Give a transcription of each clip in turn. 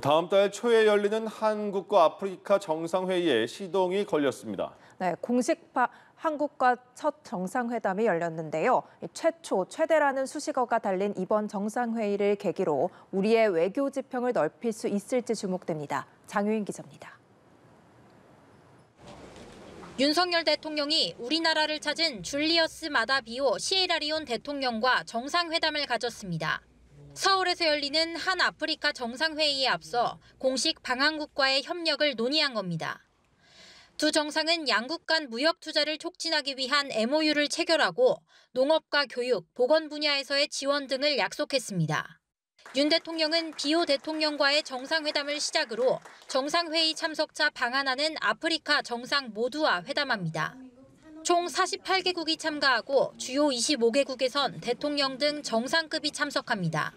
다음 달 초에 열리는 한국과 아프리카 정상회의에 시동이 걸렸습니다. 네, 공식파 한국과 첫 정상회담이 열렸는데요. 최초, 최대라는 수식어가 달린 이번 정상회의를 계기로 우리의 외교 지평을 넓힐 수 있을지 주목됩니다. 장효인 기자입니다. 윤석열 대통령이 우리나라를 찾은 줄리어스 마다비오 시에라리온 대통령과 정상회담을 가졌습니다. 서울에서 열리는 한 아프리카 정상회의에 앞서 공식 방한국과의 협력을 논의한 겁니다. 두 정상은 양국 간 무역 투자를 촉진하기 위한 MOU를 체결하고 농업과 교육, 보건 분야에서의 지원 등을 약속했습니다. 윤 대통령은 비오 대통령과의 정상회담을 시작으로 정상회의 참석자 방한하는 아프리카 정상 모두와 회담합니다. 총 48개국이 참가하고 주요 25개국에선 대통령 등 정상급이 참석합니다.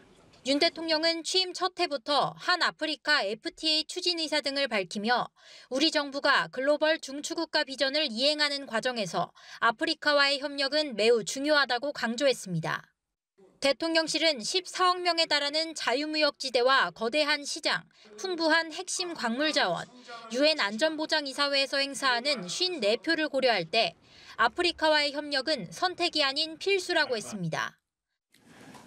윤 대통령은 취임 첫 해부터 한 아프리카 FTA 추진 의사 등을 밝히며 우리 정부가 글로벌 중추국가 비전을 이행하는 과정에서 아프리카와의 협력은 매우 중요하다고 강조했습니다. 대통령실은 14억 명에 달하는 자유무역지대와 거대한 시장, 풍부한 핵심 광물 자원, 유엔 안전보장이사회에서 행사하는 54표를 고려할 때 아프리카와의 협력은 선택이 아닌 필수라고 했습니다.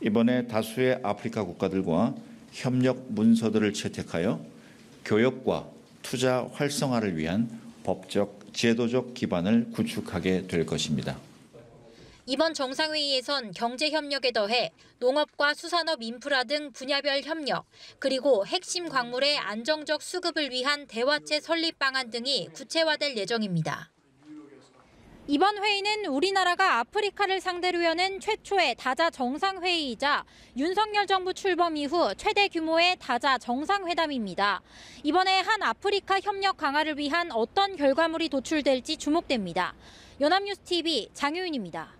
이번에 다수의 아프리카 국가들과 협력 문서들을 채택하여 교역과 투자 활성화를 위한 법적, 제도적 기반을 구축하게 될 것입니다. 이번 정상회의에선 경제협력에 더해 농업과 수산업 인프라 등 분야별 협력, 그리고 핵심 광물의 안정적 수급을 위한 대화체 설립 방안 등이 구체화될 예정입니다. 이번 회의는 우리나라가 아프리카를 상대로 여는 최초의 다자 정상회의이자 윤석열 정부 출범 이후 최대 규모의 다자 정상회담입니다. 이번에 한 아프리카 협력 강화를 위한 어떤 결과물이 도출될지 주목됩니다. 연합뉴스TV 장효윤입니다.